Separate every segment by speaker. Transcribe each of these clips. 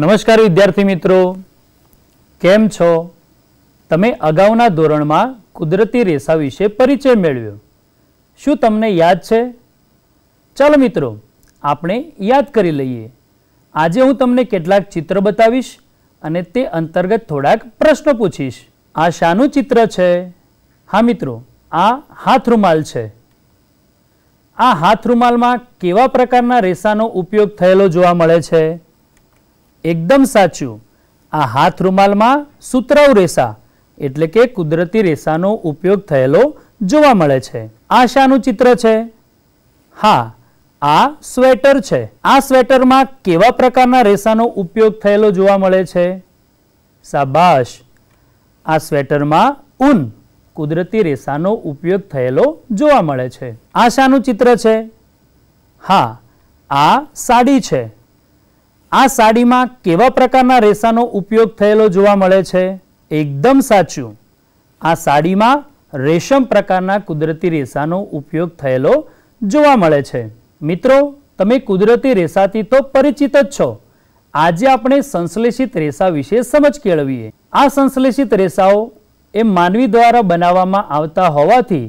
Speaker 1: નમસ્કાર વિદ્યાર્થી મિત્રો કેમ છો તમે અગાઉના ધોરણમાં કુદરતી રેસા વિશે પરિચય મેળવ્યો શું તમને યાદ છે ચાલો મિત્રો આપણે યાદ કરી લઈએ આજે હું તમને કેટલાક ચિત્ર બતાવીશ અને તે અંતર્ગત થોડાક પ્રશ્નો પૂછીશ આ શાનું ચિત્ર છે હા મિત્રો આ હાથ રૂમાલ છે આ હાથ રૂમાલમાં કેવા પ્રકારના રેસાનો ઉપયોગ થયેલો જોવા મળે છે એકદમ સાચું આ હાથ રૂમાલમાં સુતરાઉ રેસા એટલે કે કુદરતી રેસાનો ઉપયોગ થયેલો જોવા મળે છે આ શાનું ચિત્ર છે હા આ સ્વેટર છે આ સ્વેટરમાં કેવા પ્રકારના રેસાનો ઉપયોગ થયેલો જોવા મળે છે સાબાશ આ સ્વેટરમાં ઊન કુદરતી રેસાનો ઉપયોગ થયેલો જોવા મળે છે આ શાનું ચિત્ર છે હા આ સાડી છે આ સાડીમાં કેવા પ્રકારના રેસાનો ઉપયોગ થયેલો જોવા મળે છે એકદમ સાચું આ સાડીમાં રેશમ પ્રકારના કુદરતી રેસાનો ઉપયોગ થયેલો જોવા મળે છે મિત્રો તમે કુદરતી રેસાથી તો પરિચિત જ છો આજે આપણે સંશ્લેષિત રેસા વિશે સમજ કેળવીએ આ સંશ્લેષિત રેસાઓ એ માનવી દ્વારા બનાવવામાં આવતા હોવાથી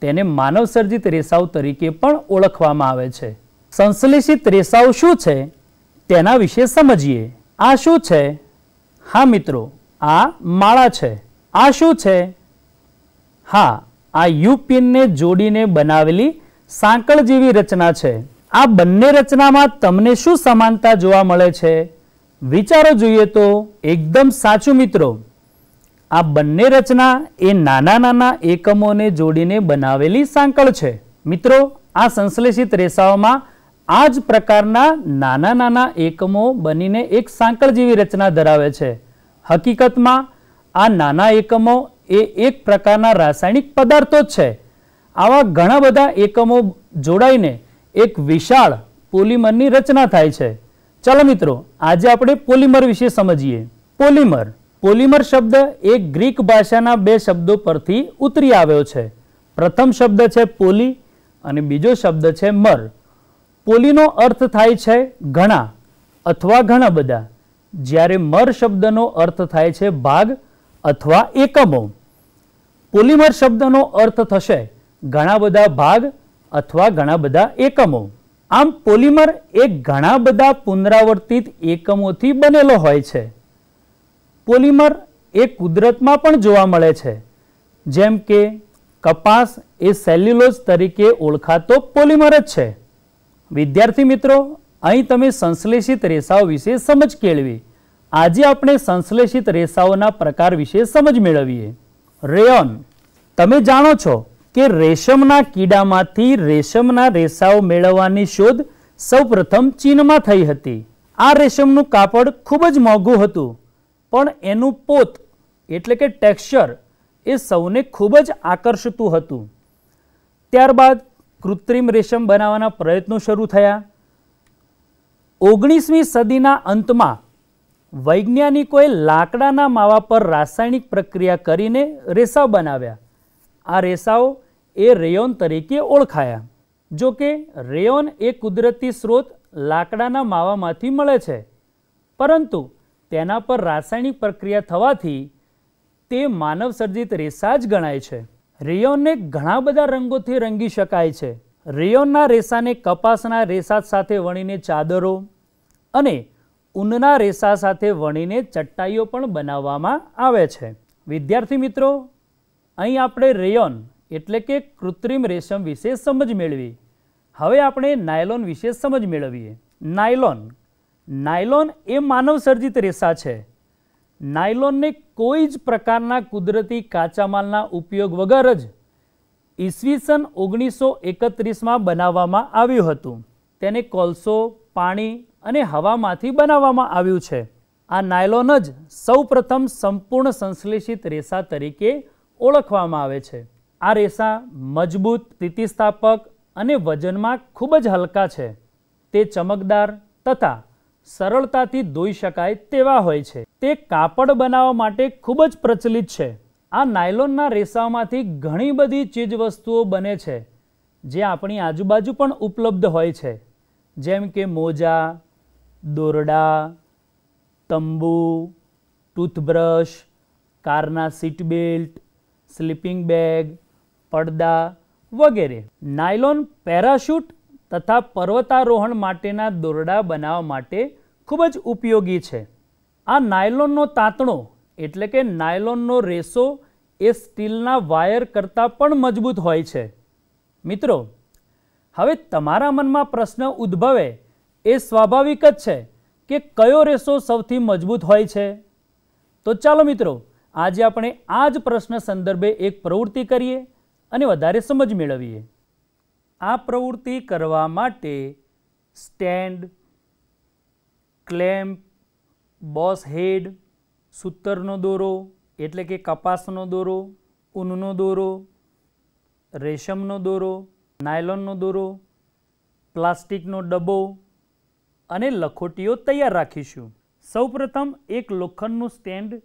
Speaker 1: તેને માનવસર્જિત રેસાઓ તરીકે પણ ઓળખવામાં આવે છે સંશ્લેષિત રેસાઓ શું છે તેના વિશે સમજીએ આ શું છે હા મિત્રો આ માળા છે આ શું છે હા આ યુપિનને જોડીને બનાવેલી સાંકળ જેવી રચના છે આ બંને રચનામાં તમને શું સમાનતા જોવા મળે છે વિચારો જોઈએ તો એકદમ સાચું મિત્રો આ બંને રચના એ નાના નાના એકમોને જોડીને બનાવેલી સાંકળ છે મિત્રો આ સંશ્લેષિત રેસાઓમાં આ જ પ્રકારના નાના નાના એકમો બનીને એક સાંકળ જેવી રચના ધરાવે છે હકીકતમાં આ નાના એકમો એ એક પ્રકારના રાસાયણિક પદાર્થો જ છે આવા ઘણા બધા એકમો જોડાઈને એક વિશાળ પોલિમરની રચના થાય છે ચાલો મિત્રો આજે આપણે પોલિમર વિશે સમજીએ પોલિમર પોલિમર શબ્દ એ ગ્રીક ભાષાના બે શબ્દો પરથી ઉતરી આવ્યો છે પ્રથમ શબ્દ છે પોલી અને બીજો શબ્દ છે મર પોલીનો અર્થ થાય છે ઘણા અથવા ઘણા બધા જ્યારે મર શબ્દનો અર્થ થાય છે ભાગ અથવા એકમો પોલીમર શબ્દનો અર્થ થશે ઘણા બધા ભાગ અથવા ઘણા બધા એકમો આમ પોલીમર એ ઘણા બધા પુનરાવર્તિત એકમોથી બનેલો હોય છે પોલીમર એ કુદરતમાં પણ જોવા મળે છે જેમ કે કપાસ એ સેલ્યુલોઝ તરીકે ઓળખાતો પોલીમર જ છે વિદ્યાર્થી મિત્રો અહીં તમે સંશ્લેષિત રેસાઓ વિશે સમજ કેળવી આજે આપણે સંશ્લેષિત રેસાઓના પ્રકાર વિશે સમજ મેળવીએ રેયોન તમે જાણો છો કે રેશમના કીડામાંથી રેશમના રેસાઓ મેળવવાની શોધ સૌપ્રથમ ચીનમાં થઈ હતી આ રેશમનું કાપડ ખૂબ જ મોંઘું હતું પણ એનું પોત એટલે કે ટેક્સચર એ સૌને ખૂબ જ આકર્ષતું હતું ત્યારબાદ કૃત્રિમ રેશમ બનાવવાના પ્રયત્નો શરૂ થયા ઓગણીસમી સદીના અંતમાં વૈજ્ઞાનિકોએ લાકડાના માવા પર રાસાયણિક પ્રક્રિયા કરીને રેસા બનાવ્યા આ રેસાઓ એ રેયોન તરીકે ઓળખાયા જો કે રેયોન એ કુદરતી સ્રોત લાકડાના માવામાંથી મળે છે પરંતુ તેના પર રાસાયણિક પ્રક્રિયા થવાથી તે માનવસર્જિત રેસા જ ગણાય છે રિયોનને ઘણા બધા રંગોથી રંગી શકાય છે રિયોનના રેસાને કપાસના રેસા સાથે વણીને ચાદરો અને ઊનના રેસા સાથે વણીને ચટાઈઓ પણ બનાવવામાં આવે છે વિદ્યાર્થી મિત્રો અહીં આપણે રેયોન એટલે કે કૃત્રિમ રેશમ વિશે સમજ મેળવી હવે આપણે નાયલોન વિશે સમજ મેળવીએ નાયલોન નાયલોન એ માનવસર્જિત રેસા છે નાયલોનને કોઈ જ પ્રકારના કુદરતી કાચા માલના ઉપયોગ વગર જ ઈસવીસન ઓગણીસો એકત્રીસમાં બનાવવામાં આવ્યું હતું તેને કોલસો પાણી અને હવામાંથી બનાવવામાં આવ્યું છે આ નાયલોન જ સૌપ્રથમ સંપૂર્ણ સંશ્લેષિત રેસા તરીકે ઓળખવામાં આવે છે આ રેસા મજબૂત સ્થિતિસ્થાપક અને વજનમાં ખૂબ જ હલકા છે તે ચમકદાર તથા સરળતાથી ધોઈ શકાય તેવા હોય છે તે કાપડ બનાવવા માટે ખૂબ જ પ્રચલિત છે આ નાયલોનના રેસાઓમાંથી ઘણી બધી ચીજવસ્તુઓ બને છે જે આપણી આજુબાજુ પણ ઉપલબ્ધ હોય છે જેમ કે મોજા દોરડા તંબુ ટૂથબ્રશ કારના સીટ બેલ્ટ સ્લીપિંગ બેગ પડદા વગેરે નાયલોન પેરાશૂટ તથા પર્વતારોહણ માટેના દોરડા બનાવવા માટે ખૂબ જ ઉપયોગી છે આ નાયલોનનો તાંતણો એટલે કે નાયલોનનો રેસો એ સ્ટીલના વાયર કરતાં પણ મજબૂત હોય છે મિત્રો હવે તમારા મનમાં પ્રશ્ન ઉદ્ભવે એ સ્વાભાવિક જ છે કે કયો રેસો સૌથી મજબૂત હોય છે તો ચાલો મિત્રો આજે આપણે આ જ પ્રશ્ન સંદર્ભે એક પ્રવૃત્તિ કરીએ અને વધારે સમજ મેળવીએ આ પ્રવૃત્તિ કરવા માટે સ્ટેન્ડ ક્લેમ્પ બોસ હેડ સૂતરનો દોરો એટલે કે કપાસનો દોરો ઊનનો દોરો રેશમનો દોરો નાયલોનનો દોરો પ્લાસ્ટિકનો ડબ્બો અને લખોટીઓ તૈયાર રાખીશું સૌપ્રથમ એક લોખંડનું સ્ટેન્ડ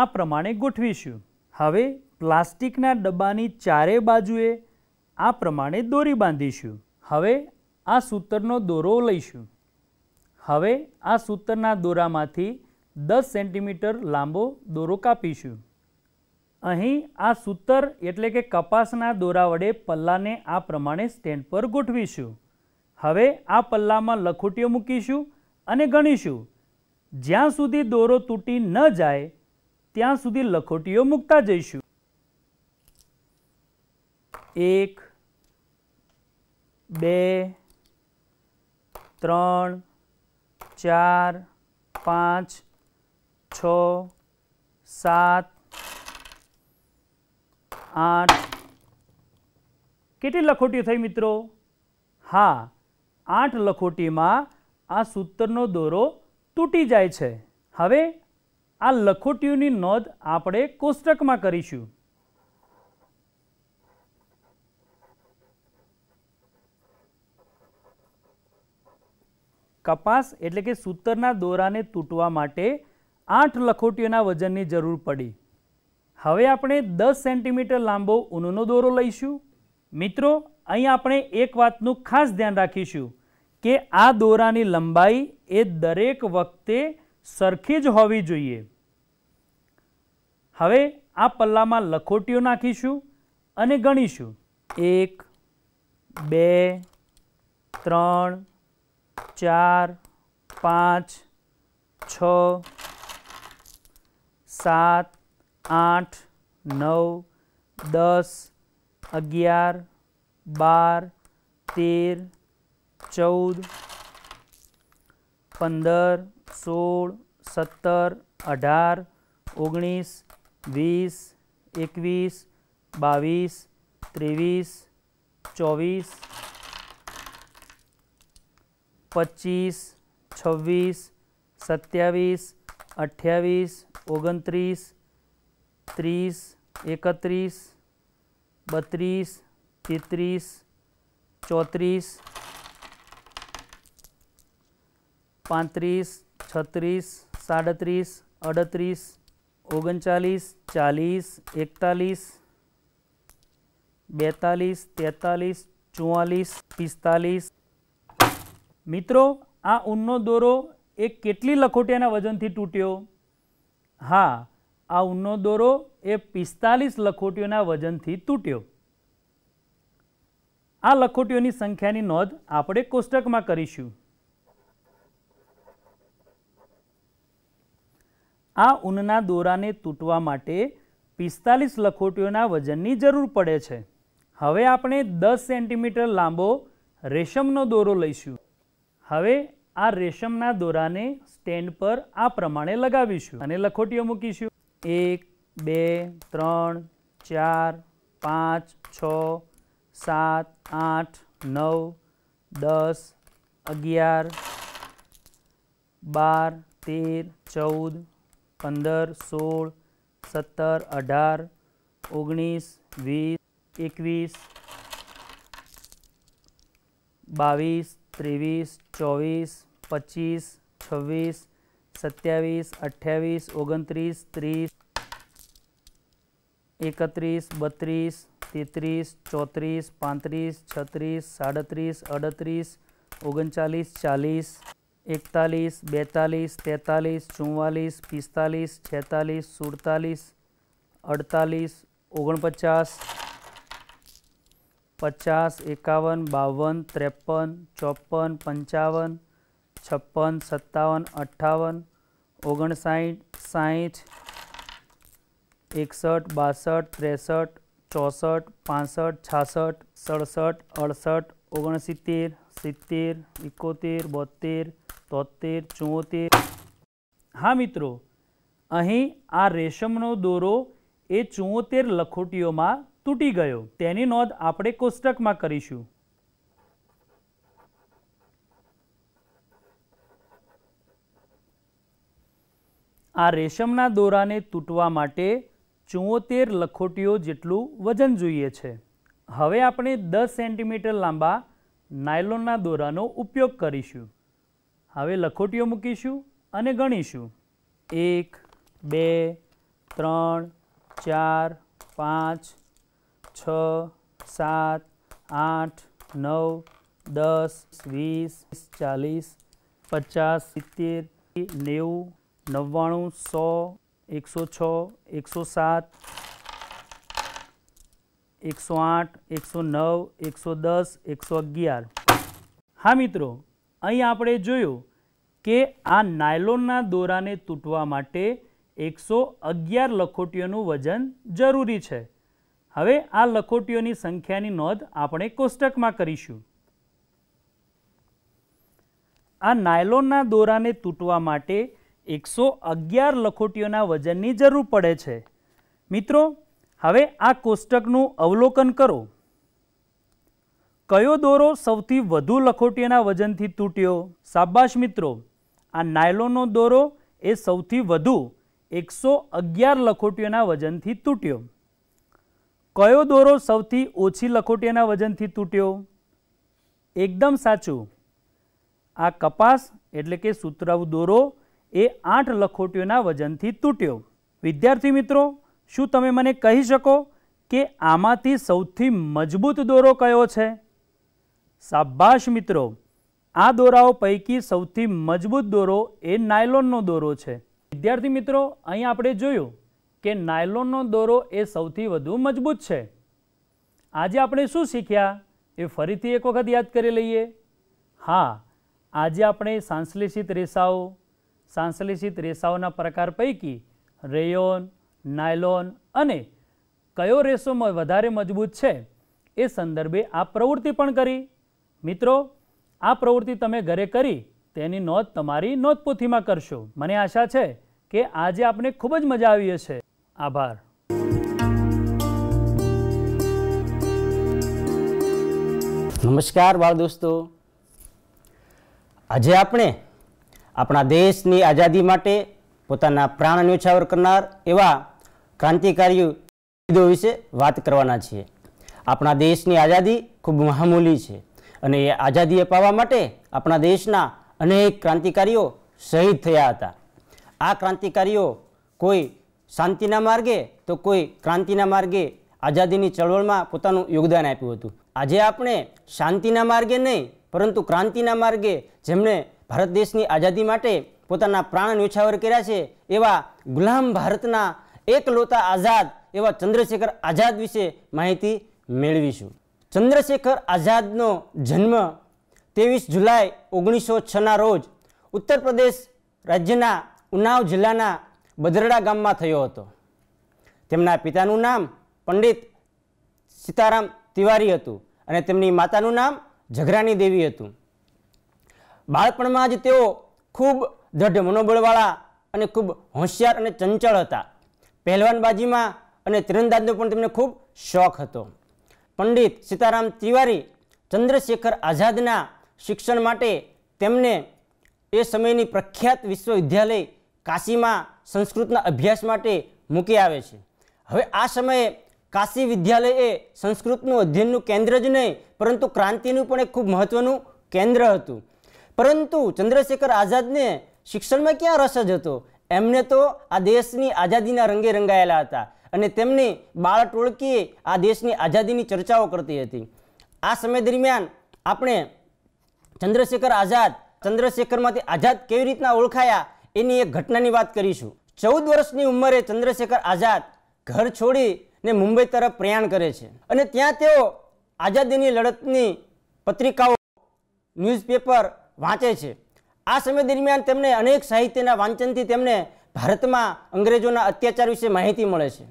Speaker 1: આ પ્રમાણે ગોઠવીશું હવે પ્લાસ્ટિકના ડબ્બાની ચારે બાજુએ આ પ્રમાણે દોરી બાંધીશું હવે આ સૂતરનો દોરો લઈશું હવે આ સૂતરના દોરામાંથી દસ સેન્ટીમીટર લાંબો દોરો કાપીશું અહીં આ સૂતર એટલે કે કપાસના દોરા વડે પલ્લાને આ પ્રમાણે સ્ટેન્ડ પર ગોઠવીશું હવે આ પલ્લામાં લખોટીઓ મૂકીશું અને ગણીશું જ્યાં સુધી દોરો તૂટી ન જાય ત્યાં સુધી લખોટીઓ મૂકતા જઈશું એક બે ત્રણ ચાર પાંચ છ સાત આઠ કેટલી લખોટીઓ થઈ મિત્રો હા આઠ લખોટીમાં આ સૂત્રનો દોરો તૂટી જાય છે હવે આ લખોટીઓની નોંધ આપણે કોષ્ટકમાં કરીશું કપાસ એટલે કે સૂતરના દોરાને તૂટવા માટે આઠ લખોટીઓના વજનની જરૂર પડી હવે આપણે દસ સેન્ટીમીટર લાંબો ઊનનો દોરો લઈશું મિત્રો અહીં આપણે એક વાતનું ખાસ ધ્યાન રાખીશું કે આ દોરાની લંબાઈ એ દરેક વખતે સરખી જ હોવી જોઈએ હવે આ પલ્લામાં લખોટીઓ નાખીશું અને ગણીશું એક બે ત્રણ ચાર પાંચ છ સાત આઠ નવ દસ અગિયાર બાર તેર ચૌદ પંદર સોળ સત્તર અઢાર ઓગણીસ વીસ એકવીસ બાવીસ ત્રેવીસ ચોવીસ पच्चीस छवीस सत्यावीस अठावीस ओगतरीस तीस एकत्रीस बतीस तेतरीस चौतरीस पत्रीस छत्रीस साड़ीस अड़तीस ओगचालीस चालीस एकतालीस बेतालीस तेतालीस चुवालीस पिस्तालीस મિત્રો આ ઊનનો દોરો એ કેટલી લખોટિયાના વજનથી તૂટ્યો હા આ ઊનનો દોરો એ પિસ્તાલીસ લખોટીઓના વજનથી તૂટ્યો આ લખોટીઓની સંખ્યાની નોંધ આપણે કોષ્ટકમાં કરીશું આ ઊનના દોરાને તૂટવા માટે પિસ્તાલીસ લખોટીઓના વજનની જરૂર પડે છે હવે આપણે દસ સેન્ટીમીટર લાંબો રેશમનો દોરો લઈશું હવે આ રેશમના દોરાને સ્ટેન્ડ પર આ પ્રમાણે લગાવીશું અને લખોટીઓ મૂકીશું એક બે ત્રણ ચાર પાંચ છ સાત આઠ નવ દસ અગિયાર બાર તેર ચૌદ પંદર સોળ સત્તર અઢાર ઓગણીસ વીસ એકવીસ બાવીસ तेवीस चौबीस पच्चीस छवीस सत्यावीस अठावीस ओगतरीस तीस एकत्रीस बतीस तेतरीस चौतरीस पातरीस छत्स साड़ीस अड़तरीस ओगचालीस चालीस एकतालीस बेतालीस तेतालीस चुम्वास पिस्तालीस छेतालीस सुड़तालीस अड़तालीस ओगणपचास પચાસ એકાવન બાવન ત્રેપન ચોપન પંચાવન છપ્પન સત્તાવન અઠ્ઠાવન ઓગણસાઠ સાઠ એકસઠ બાસઠ ત્રેસઠ ચોસઠ પાસઠ છાસઠ સડસઠ અડસઠ ઓગણસિત્તેર સિત્તેર એકોતેર બોતેર તોતેર ચોતેર હા મિત્રો અહીં આ રેશમનો દોરો એ ચોતેર લખોટીઓમાં તૂટી ગયો તેની નોંધ આપણે કોષ્ટકમાં કરીશું આ રેશમના દોરાને તૂટવા માટે ચુંવોતેર લખોટીઓ જેટલું વજન જોઈએ છે હવે આપણે દસ સેન્ટીમીટર લાંબા નાયલોનના દોરાનો ઉપયોગ કરીશું હવે લખોટીઓ મૂકીશું અને ગણીશું એક બે ત્રણ ચાર પાંચ છ સાત આઠ નવ દસ વીસ ચાલીસ પચાસ સિત્તેર નેવું નવ્વાણું સો એકસો છ એકસો સાત એકસો આઠ એકસો નવ એકસો દસ એકસો અગિયાર હા મિત્રો અહીં આપણે જોયું કે આ નાયલોનના દોરાને તૂટવા માટે એકસો અગિયાર લખોટીઓનું વજન જરૂરી છે હવે આ લખોટીઓની સંખ્યાની નોંધ આપણે કોષ્ટકમાં કરીશું આ નાયલોનના દોરાને તૂટવા માટે એકસો અગિયાર લખોટીઓના વજનની જરૂર પડે છે મિત્રો હવે આ કોષ્ટકનું અવલોકન કરો કયો દોરો સૌથી વધુ લખોટીઓના વજનથી તૂટ્યો સાબાશ મિત્રો આ નાયલોનનો દોરો એ સૌથી વધુ એકસો અગિયાર લખોટીઓના વજનથી તૂટ્યો કયો દોરો સૌથી ઓછી લખોટીના વજનથી તૂટ્યો એકદમ સાચું આ કપાસ એટલે કે સુતરાઉ દોરો એ આઠ લખોટીઓના વજનથી તૂટ્યો વિદ્યાર્થી મિત્રો શું તમે મને કહી શકો કે આમાંથી સૌથી મજબૂત દોરો કયો છે સાબાશ મિત્રો આ દોરાઓ પૈકી સૌથી મજબૂત દોરો એ નાયલોનનો દોરો છે વિદ્યાર્થી મિત્રો અહીં આપણે જોયું કે નાયલોનનો દોરો એ સૌથી વધુ મજબૂત છે આજે આપણે શું શીખ્યા એ ફરીથી એક વખત યાદ કરી લઈએ હા આજે આપણે સાંશ્લેષિત રેસાઓ સાંશ્લેષિત રેસાઓના પ્રકાર પૈકી રેયોન નાયલોન અને કયો રેસો વધારે મજબૂત છે એ સંદર્ભે આ પ્રવૃત્તિ પણ કરી મિત્રો આ પ્રવૃત્તિ તમે ઘરે કરી તેની નોંધ તમારી નોંધપોથીમાં કરશો મને આશા છે કે આજે આપણે ખૂબ જ મજા આવી હશે આભાર
Speaker 2: નમસ્કાર બાળ દોસ્તો આજે આપણે આપણા દેશની આઝાદી માટે પોતાના પ્રાણ ન્યોછાવર કરનાર એવા ક્રાંતિકારીઓ વિશે વાત કરવાના છીએ આપણા દેશની આઝાદી ખૂબ મહામૂલી છે અને એ આઝાદી અપાવવા માટે આપણા દેશના અનેક ક્રાંતિકારીઓ શહીદ થયા હતા આ ક્રાંતિકારીઓ કોઈ શાંતિના માર્ગે તો કોઈ ક્રાંતિના માર્ગે આઝાદીની ચળવળમાં પોતાનું યોગદાન આપ્યું હતું આજે આપણે શાંતિના માર્ગે નહીં પરંતુ ક્રાંતિના માર્ગે જેમણે ભારત દેશની આઝાદી માટે પોતાના પ્રાણ ન્યોછાવર કર્યા છે એવા ગુલામ ભારતના એકલોતા આઝાદ એવા ચંદ્રશેખર આઝાદ વિશે માહિતી મેળવીશું ચંદ્રશેખર આઝાદનો જન્મ ત્રેવીસ જુલાઈ ઓગણીસો છના રોજ ઉત્તર પ્રદેશ રાજ્યના ઉનાવ જિલ્લાના બજરડા ગામમાં થયો હતો તેમના પિતાનું નામ પંડિત સીતારામ તિવારી હતું અને તેમની માતાનું નામ ઝઘરાની દેવી હતું બાળપણમાં જ તેઓ ખૂબ દઢ મનોબળવાળા અને ખૂબ હોશિયાર અને ચંચળ હતા પહેલવાનબાજીમાં અને તીરંદાજનો પણ તેમને ખૂબ શોખ હતો પંડિત સીતારામ તિવારી ચંદ્રશેખર આઝાદના શિક્ષણ માટે તેમને એ સમયની પ્રખ્યાત વિશ્વવિદ્યાલય કાશીમાં સંસ્કૃતના અભ્યાસ માટે મૂકી આવે છે હવે આ સમયે કાશી વિદ્યાલય એ સંસ્કૃતનું અધ્યયનનું કેન્દ્ર જ નહીં પરંતુ ક્રાંતિનું પણ એક ખૂબ મહત્ત્વનું કેન્દ્ર હતું પરંતુ ચંદ્રશેખર આઝાદને શિક્ષણમાં ક્યાં રસ જ હતો એમને તો આ દેશની આઝાદીના રંગે રંગાયેલા હતા અને તેમની બાળ ટોળકીએ આ દેશની આઝાદીની ચર્ચાઓ કરતી હતી આ સમય દરમિયાન આપણે ચંદ્રશેખર આઝાદ ચંદ્રશેખરમાંથી આઝાદ કેવી રીતના ઓળખાયા એની એક ઘટનાની વાત કરીશું ચૌદ વર્ષની ઉંમરે ચંદ્રશેખર આઝાદ ઘર છોડીને મુંબઈ તરફ પ્રયાણ કરે છે અને ત્યાં તેઓ આઝાદીની લડતની પત્રિકાઓ ન્યૂઝપેપર વાંચે છે આ સમય દરમિયાન તેમને અનેક સાહિત્યના વાંચનથી તેમને ભારતમાં અંગ્રેજોના અત્યાચાર વિશે માહિતી મળે છે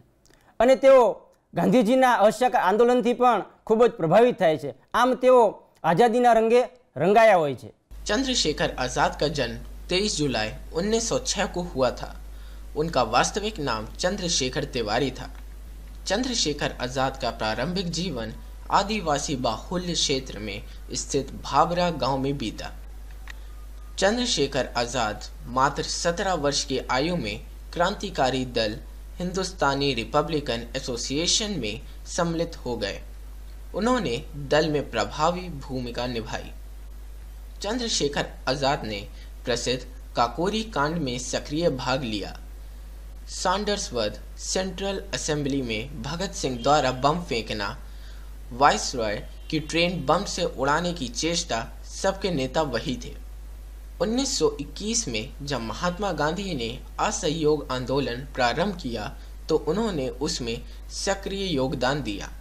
Speaker 2: અને તેઓ ગાંધીજીના અસહકાર આંદોલનથી પણ ખૂબ જ પ્રભાવિત થાય છે આમ તેઓ આઝાદીના
Speaker 3: રંગે રંગાયા હોય છે ચંદ્રશેખર આઝાદ કા જન્મ 23 जुलाई 1906 को हुआ था उनका वास्तविक नाम चंद्रशेखर तिवारी था चंद्रशेखर आज़ाद का प्रारंभिक जीवन आदिवासी बाहुल्य क्षेत्र में स्थित भाबरा गांव में बीता चंद्रशेखर आज़ाद मात्र 17 वर्ष की आयु में क्रांतिकारी दल हिंदुस्तानी रिपब्लिकन एसोसिएशन में सम्मिलित हो गए उन्होंने दल में प्रभावी भूमिका निभाई चंद्रशेखर आज़ाद ने प्रसिद्ध काकोरी कांड में सक्रिय भाग लिया सैंडर्स सेंट्रल असेंबली में भगत सिंह द्वारा बम फेंकना वाइस रॉय की ट्रेन बम से उड़ाने की चेष्टा सबके नेता वही थे 1921 में जब महात्मा गांधी ने असहयोग आंदोलन प्रारंभ किया तो उन्होंने उसमें सक्रिय योगदान दिया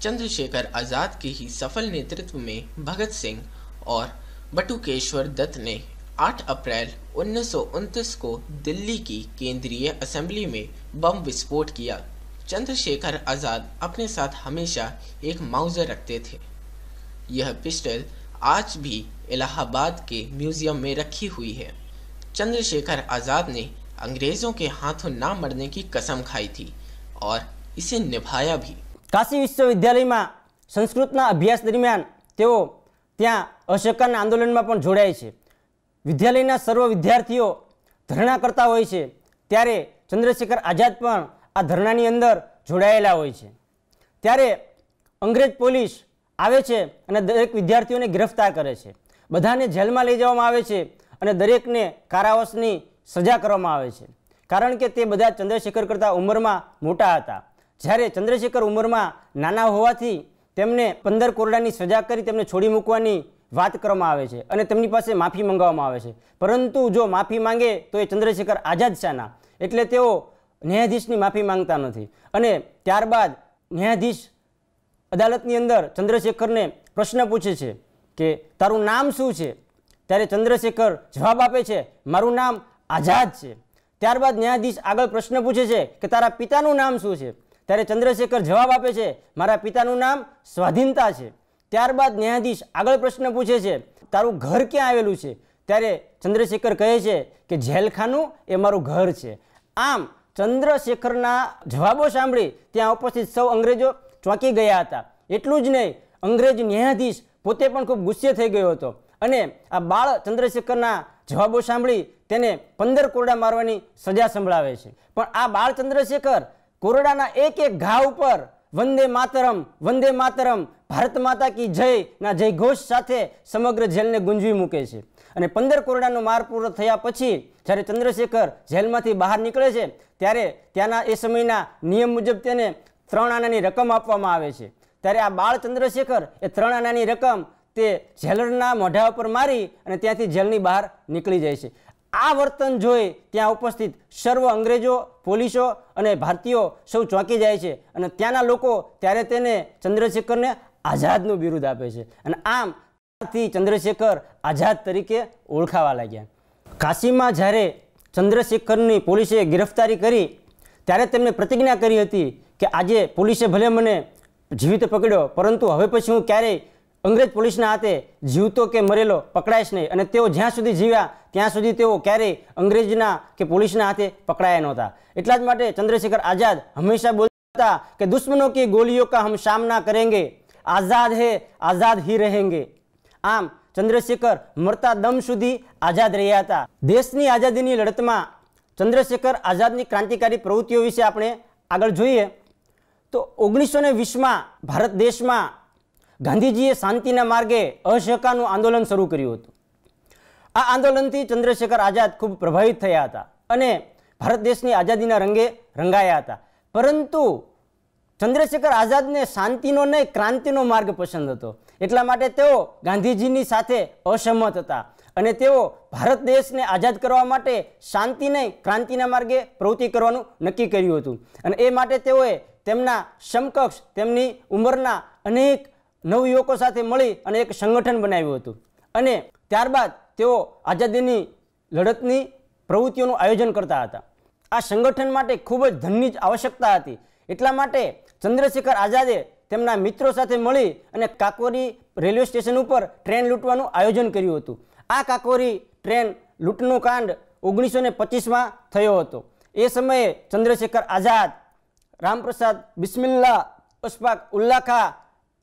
Speaker 3: चंद्रशेखर आज़ाद के ही सफल नेतृत्व में भगत सिंह और बटुकेश्वर दत्त ने 8 अप्रैल उन्नीस को दिल्ली की केंद्रीय असेंबली में बम विस्फोट किया चंद्रशेखर आज़ाद अपने साथ हमेशा एक माउजर रखते थे यह पिस्टल आज भी इलाहाबाद के म्यूज़ियम में रखी हुई है चंद्रशेखर आज़ाद ने अंग्रेज़ों के हाथों ना मरने की कसम खाई थी और इसे निभाया भी काशी विश्वविद्यालय में संस्कृत अभ्यास दरमियान
Speaker 2: ત્યાં અસહકારના આંદોલનમાં પણ જોડાય છે વિદ્યાલયના સર્વ વિદ્યાર્થીઓ ધરણા કરતા હોય છે ત્યારે ચંદ્રશેખર આઝાદ પણ આ ધરણાની અંદર જોડાયેલા હોય છે ત્યારે અંગ્રેજ પોલીસ આવે છે અને દરેક વિદ્યાર્થીઓને ગ્રફતાર કરે છે બધાને જેલમાં લઈ જવામાં આવે છે અને દરેકને કારાવાસની સજા કરવામાં આવે છે કારણ કે તે બધા ચંદ્રશેખર કરતાં ઉંમરમાં મોટા હતા જ્યારે ચંદ્રશેખર ઉંમરમાં નાના હોવાથી તેમને પંદર કોરડાની સજા કરી તેમને છોડી મૂકવાની વાત કરવામાં આવે છે અને તેમની પાસે માફી મંગાવવામાં આવે છે પરંતુ જો માફી માંગે તો એ ચંદ્રશેખર આઝાદ શાના એટલે તેઓ ન્યાયાધીશની માફી માંગતા નથી અને ત્યારબાદ ન્યાયાધીશ અદાલતની અંદર ચંદ્રશેખરને પ્રશ્ન પૂછે છે કે તારું નામ શું છે ત્યારે ચંદ્રશેખર જવાબ આપે છે મારું નામ આઝાદ છે ત્યારબાદ ન્યાયાધીશ આગળ પ્રશ્ન પૂછે છે કે તારા પિતાનું નામ શું છે ત્યારે ચંદ્રશેખર જવાબ આપે છે મારા પિતાનું નામ સ્વાધીનતા છે ત્યારબાદ ન્યાયાધીશ આગળ પ્રશ્ન પૂછે છે તારું ઘર ક્યાં આવેલું છે ત્યારે ચંદ્રશેખર કહે છે કે જેલખાનું એ મારું ઘર છે આમ ચંદ્રશેખરના જવાબો સાંભળી ત્યાં ઉપસ્થિત સૌ અંગ્રેજો ચોંકી ગયા હતા એટલું જ નહીં અંગ્રેજ ન્યાયાધીશ પોતે પણ ખૂબ ગુસ્સે થઈ ગયો હતો અને આ બાળ ચંદ્રશેખરના જવાબો સાંભળી તેને પંદર કોરડા મારવાની સજા સંભળાવે છે પણ આ બાળ ચંદ્રશેખર કોરડાના એક એક ઘા ઉપર વંદે માતરમ વંદે માતરમ ભારત માતા કી જયના જય ઘોષ સાથે સમગ્ર જેલને ગુંજવી મૂકે છે અને પંદર કોરડાનો માર પૂરો થયા પછી જ્યારે ચંદ્રશેખર જેલમાંથી બહાર નીકળે છે ત્યારે ત્યાંના એ સમયના નિયમ મુજબ તેને ત્રણ આનાની રકમ આપવામાં આવે છે ત્યારે આ બાળ ચંદ્રશેખર એ ત્રણ આનાની રકમ તે જેલરના મોઢા ઉપર મારી અને ત્યાંથી જેલની બહાર નીકળી જાય છે આ વર્તન જોઈ ત્યાં ઉપસ્થિત સર્વ અંગ્રેજો પોલીસો અને ભારતીયો સૌ ચોંકી જાય છે અને ત્યાંના લોકો ત્યારે તેને ચંદ્રશેખરને આઝાદનું બિરુદ આપે છે અને આમ થી ચંદ્રશેખર આઝાદ તરીકે ઓળખાવા લાગ્યા કાશીમાં જ્યારે ચંદ્રશેખરની પોલીસે ગિરફ્તારી કરી ત્યારે તેમણે પ્રતિજ્ઞા કરી હતી કે આજે પોલીસે ભલે મને જીવિત પકડ્યો પરંતુ હવે પછી હું ક્યારેય અંગ્રેજ પોલીસના હાથે જીવતો કે મરેલો પકડાયશ નહીં અને તેઓ જ્યાં સુધી જીવ્યા ત્યાં સુધી તેઓ ક્યારેય અંગ્રેજના કે પોલીસના હાથે પકડાયા નહોતા એટલા જ માટે ચંદ્રશેખર આઝાદ હંમેશા બોલતા કે દુશ્મનો કે ગોલીઓ કા હમ સામના કરેંગે આઝાદ હે આઝાદ હી રહેંગે આમ ચંદ્રશેખર મરતા દમ સુધી આઝાદ રહ્યા હતા દેશની આઝાદીની લડતમાં ચંદ્રશેખર આઝાદની ક્રાંતિકારી પ્રવૃત્તિઓ વિશે આપણે આગળ જોઈએ તો ઓગણીસો ને વીસમાં ભારત દેશમાં ગાંધીજીએ શાંતિના માર્ગે અસહકારનું આંદોલન શરૂ કર્યું હતું આ આંદોલનથી ચંદ્રશેખર આઝાદ ખૂબ પ્રભાવિત થયા હતા અને ભારત દેશની આઝાદીના રંગે રંગાયા હતા પરંતુ ચંદ્રશેખર આઝાદને શાંતિનો નહીં ક્રાંતિનો માર્ગ પસંદ હતો એટલા માટે તેઓ ગાંધીજીની સાથે અસહમત હતા અને તેઓ ભારત દેશને આઝાદ કરવા માટે શાંતિ નહીં ક્રાંતિના માર્ગે પ્રવૃત્તિ કરવાનું નક્કી કર્યું હતું અને એ માટે તેઓએ તેમના સમકક્ષ તેમની ઉંમરના અનેક નવયુવકો સાથે મળી અને એક સંગઠન બનાવ્યું હતું અને ત્યારબાદ તેઓ આઝાદીની લડતની પ્રવૃત્તિઓનું આયોજન કરતા હતા આ સંગઠન માટે ખૂબ જ ધનની જ આવશ્યકતા હતી એટલા માટે ચંદ્રશેખર આઝાદે તેમના મિત્રો સાથે મળી અને કાકોરી રેલવે સ્ટેશન ઉપર ટ્રેન લૂંટવાનું આયોજન કર્યું હતું આ કાકોરી ટ્રેન લૂંટનું કાંડ ઓગણીસો ને પચીસમાં થયો હતો એ સમયે ચંદ્રશેખર આઝાદ રામપ્રસાદ બિસ્મિલ્લા ઉસ્પાક ઉલ્લાખા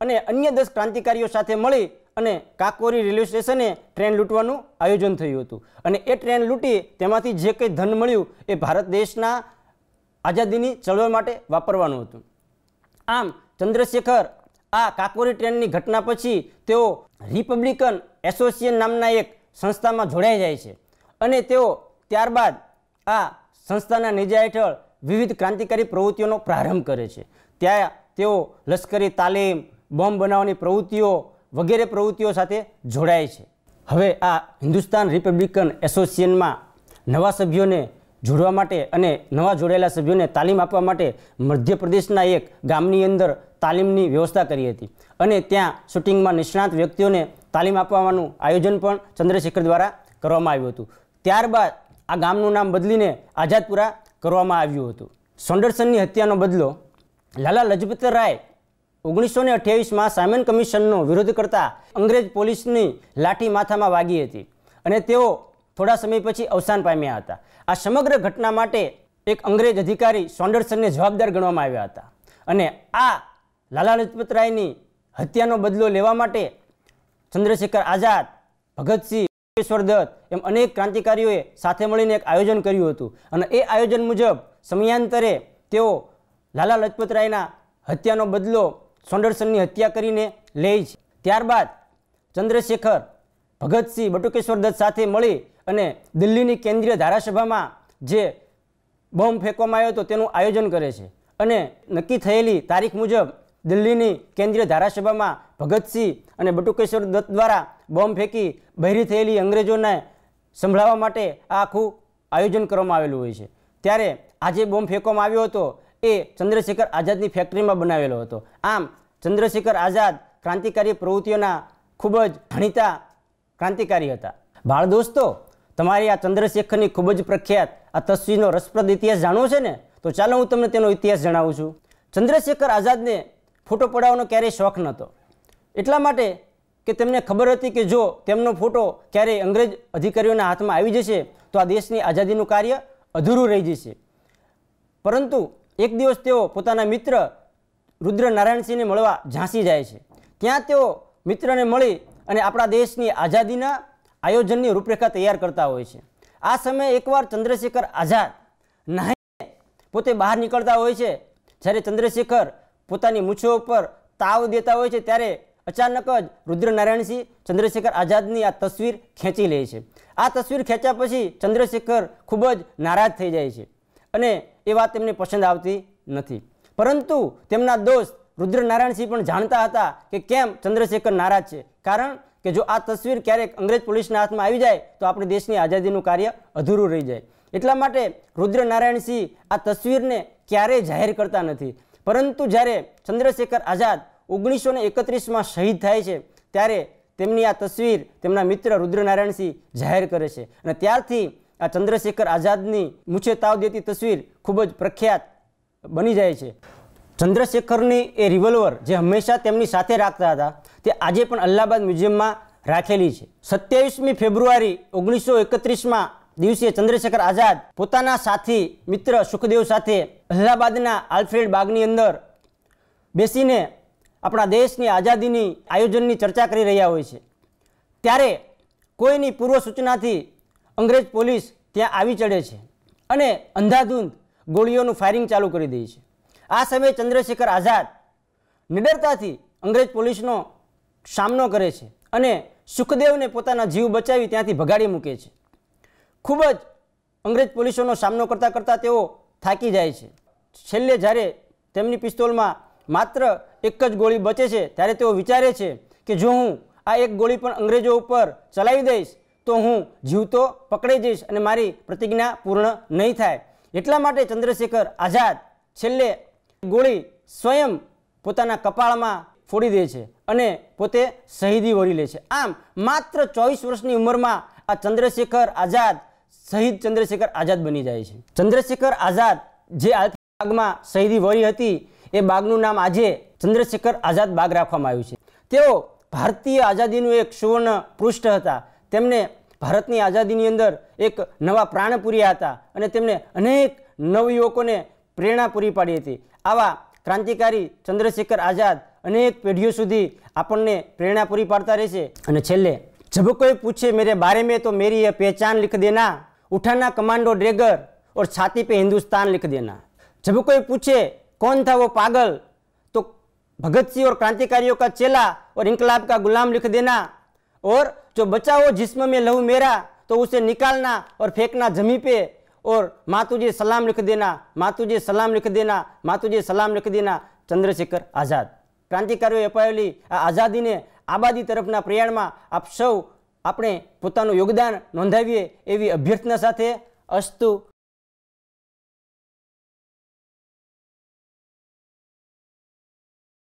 Speaker 2: અને અન્ય દસ ક્રાંતિકારીઓ સાથે મળી અને કાકોરી રેલવે સ્ટેશને ટ્રેન લૂંટવાનું આયોજન થયું હતું અને એ ટ્રેન લૂંટી તેમાંથી જે કંઈ ધન મળ્યું એ ભારત દેશના આઝાદીની ચળવળ માટે વાપરવાનું હતું આમ ચંદ્રશેખર આ કાકોરી ટ્રેનની ઘટના પછી તેઓ રિપબ્લિકન એસોસિએશન નામના એક સંસ્થામાં જોડાઈ જાય છે અને તેઓ ત્યારબાદ આ સંસ્થાના નેજા હેઠળ વિવિધ ક્રાંતિકારી પ્રવૃત્તિઓનો પ્રારંભ કરે છે ત્યાં તેઓ લશ્કરી તાલીમ બોમ્બ બનાવવાની પ્રવૃત્તિઓ વગેરે પ્રવૃત્તિઓ સાથે જોડાય છે હવે આ હિન્દુસ્તાન રિપબ્લિકન એસોસિએશનમાં નવા સભ્યોને જોડવા માટે અને નવા જોડાયેલા સભ્યોને તાલીમ આપવા માટે મધ્યપ્રદેશના એક ગામની અંદર તાલીમની વ્યવસ્થા કરી હતી અને ત્યાં શૂટિંગમાં નિષ્ણાત વ્યક્તિઓને તાલીમ આપવાનું આયોજન પણ ચંદ્રશેખર દ્વારા કરવામાં આવ્યું હતું ત્યારબાદ આ ગામનું નામ બદલીને આઝાદપુરા કરવામાં આવ્યું હતું સોન્ડરસનની હત્યાનો બદલો લાલા લજપત રાય ઓગણીસો ને અઠ્યાવીસમાં સાયમન કમિશનનો વિરોધ કરતા અંગ્રેજ પોલીસની લાઠી માથામાં વાગી હતી અને તેઓ થોડા સમય પછી અવસાન પામ્યા હતા આ સમગ્ર ઘટના માટે એક અંગ્રેજ અધિકારી સોન્ડરસનને જવાબદાર ગણવામાં આવ્યા હતા અને આ લાલા લજપત રાયની હત્યાનો બદલો લેવા માટે ચંદ્રશેખર આઝાદ ભગતસિંહ ઈશ્વર દત્ત એમ અનેક ક્રાંતિકારીઓએ સાથે મળીને એક આયોજન કર્યું હતું અને એ આયોજન મુજબ સમયાંતરે તેઓ લાલા લજપત રાયના હત્યાનો બદલો સોન્ડરસનની હત્યા કરીને લે છે ત્યારબાદ ચંદ્રશેખર ભગતસિંહ બટુકેશ્વર દત્ત સાથે મળી અને દિલ્હીની કેન્દ્રીય ધારાસભામાં જે બોમ્બ ફેંકવામાં આવ્યો હતો તેનું આયોજન કરે છે અને નક્કી થયેલી તારીખ મુજબ દિલ્હીની કેન્દ્રીય ધારાસભામાં ભગતસિંહ અને બટુકેશ્વર દત્ત દ્વારા બોમ્બ ફેંકી બહેરી થયેલી અંગ્રેજોને સંભળાવવા માટે આ આખું આયોજન કરવામાં આવેલું હોય છે ત્યારે આજે બોમ્બ ફેંકવામાં આવ્યો હતો એ ચંદ્રશેખર આઝાદની ફેક્ટરીમાં બનાવેલો હતો આમ ચંદ્રશેખર આઝાદ ક્રાંતિકારી પ્રવૃત્તિઓના ખૂબ જ જાણીતા ક્રાંતિકારી હતા બાળ દોસ્તો તમારી આ ચંદ્રશેખરની ખૂબ જ પ્રખ્યાત આ તસવીરનો રસપ્રદ ઇતિહાસ જાણવો છે ને તો ચાલો હું તમને તેનો ઇતિહાસ જણાવું છું ચંદ્રશેખર આઝાદને ફોટો પડાવવાનો ક્યારેય શોખ નહોતો એટલા માટે કે તેમને ખબર હતી કે જો તેમનો ફોટો ક્યારેય અંગ્રેજ અધિકારીઓના હાથમાં આવી જશે તો આ દેશની આઝાદીનું કાર્ય અધૂરું રહી જશે પરંતુ એક દિવસ તેઓ પોતાના મિત્ર રુદ્રનારાયણસિંહને મળવા ઝાંસી જાય છે ત્યાં તેઓ મિત્રને મળી અને આપણા દેશની આઝાદીના આયોજનની રૂપરેખા તૈયાર કરતા હોય છે આ સમયે એકવાર ચંદ્રશેખર આઝાદ નાહીને પોતે બહાર નીકળતા હોય છે જ્યારે ચંદ્રશેખર પોતાની મૂછો ઉપર તાવ દેતા હોય છે ત્યારે અચાનક જ રુદ્રનારાયણસિંહ ચંદ્રશેખર આઝાદની આ તસવીર ખેંચી લે છે આ તસવીર ખેંચ્યા પછી ચંદ્રશેખર ખૂબ જ નારાજ થઈ જાય છે અને એ વાત તેમને પસંદ આવતી નથી પરંતુ તેમના દોસ્ત રુદ્રનારાયણસિંહ પણ જાણતા હતા કે કેમ ચંદ્રશેખર નારાજ છે કારણ કે જો આ તસવીર ક્યારેક અંગ્રેજ પોલીસના હાથમાં આવી જાય તો આપણે દેશની આઝાદીનું કાર્ય અધૂરું રહી જાય એટલા માટે રુદ્રનારાયણસિંહ આ તસવીરને ક્યારેય જાહેર કરતા નથી પરંતુ જ્યારે ચંદ્રશેખર આઝાદ ઓગણીસો ને એકત્રીસમાં શહીદ થાય છે ત્યારે તેમની આ તસવીર તેમના મિત્ર રુદ્રનારાયણસિંહ જાહેર કરે છે અને ત્યારથી આ ચંદ્રશેખર આઝાદની મૂછે તાવ દેતી તસવીર ખૂબ જ પ્રખ્યાત બની જાય છે ચંદ્રશેખરની એ રિવોલ્વર જે હંમેશા તેમની સાથે રાખતા હતા તે આજે પણ અલ્હાબાદ મ્યુઝિયમમાં રાખેલી છે સત્યાવીસમી ફેબ્રુઆરી ઓગણીસો એકત્રીસમાં દિવસે ચંદ્રશેખર આઝાદ પોતાના સાથી મિત્ર સુખદેવ સાથે અલ્હાબાદના આલ્ફ્રેડ બાગની અંદર બેસીને આપણા દેશની આઝાદીની આયોજનની ચર્ચા કરી રહ્યા હોય છે ત્યારે કોઈની પૂર્વ સૂચનાથી અંગ્રેજ પોલીસ ત્યાં આવી ચડે છે અને અંધાધૂંધ ગોળીઓનું ફાયરિંગ ચાલુ કરી દે છે આ સમયે ચંદ્રશેખર આઝાદ નિડરતાથી અંગ્રેજ પોલીસનો સામનો કરે છે અને સુખદેવને પોતાના જીવ બચાવી ત્યાંથી ભગાડી મૂકે છે ખૂબ જ અંગ્રેજ પોલીસોનો સામનો કરતાં કરતાં તેઓ થાકી જાય છે છેલ્લે જ્યારે તેમની પિસ્તોલમાં માત્ર એક જ ગોળી બચે છે ત્યારે તેઓ વિચારે છે કે જો હું આ એક ગોળી પણ અંગ્રેજો ઉપર ચલાવી દઈશ તો હું જીવતો પકડી જઈશ અને મારી પ્રતિજ્ઞા પૂર્ણ નહીં થાય એટલા માટે ચંદ્રશેખર આઝાદ છેલ્લે ગોળી સ્વયં પોતાના કપાળમાં ફોડી દે છે અને પોતે શહીદી વળી લે છે આમ માત્ર ચોવીસ વર્ષની ઉંમરમાં આ ચંદ્રશેખર આઝાદ શહીદ ચંદ્રશેખર આઝાદ બની જાય છે ચંદ્રશેખર આઝાદ જે બાગમાં શહીદી વળી હતી એ બાગનું નામ આજે ચંદ્રશેખર આઝાદ બાગ રાખવામાં આવ્યું છે તેઓ ભારતીય આઝાદીનું એક સુવર્ણ પૃષ્ઠ હતા તેમને ભારતની આઝાદીની અંદર એક નવા પ્રાણ પૂર્યા હતા અને તેમણે અનેક નવયુવકોને પ્રેરણા પૂરી પાડી હતી આવા ક્રાંતિકારી ચંદ્રશેખર આઝાદ અનેક પેઢીઓ સુધી આપણને પ્રેરણા પૂરી પાડતા રહેશે અને છેલ્લે જબ કોઈ પૂછે મેરે બારે મેં તો મેરી એ પહેચાન લિખ દેના ઉઠાના કમાન્ડો ડ્રેગર ઓર છાતી પે હિન્દુસ્તાન લિખ દેના જબ કોઈ પૂછે કોણ થા વો પાગલ તો ભગતસિંહ ઓર ક્રાંતિકારીઓ કા ચેલા ઓર ઇન્કલાબ કા ગુલામ લિખ દેના ઓર જો बचाओ જિસ્મ મેં लहू મેરા તો ઉસે નિકાલના ઓર ફેંકના जमी पे और मातू जी सलाम लिख देना मातू जी सलाम लिख देना मातू जी ચંદ્રશેખર આઝાદ ક્રાંતિકારીઓએ અપાયેલી આ આઝાદીને આબાદી તરફના પ્રયાણમાં આપ સૌ આપણે પોતાનું યોગદાન નોંધાવીએ એવી અભ્યર્થના સાથે
Speaker 1: અસ્તુ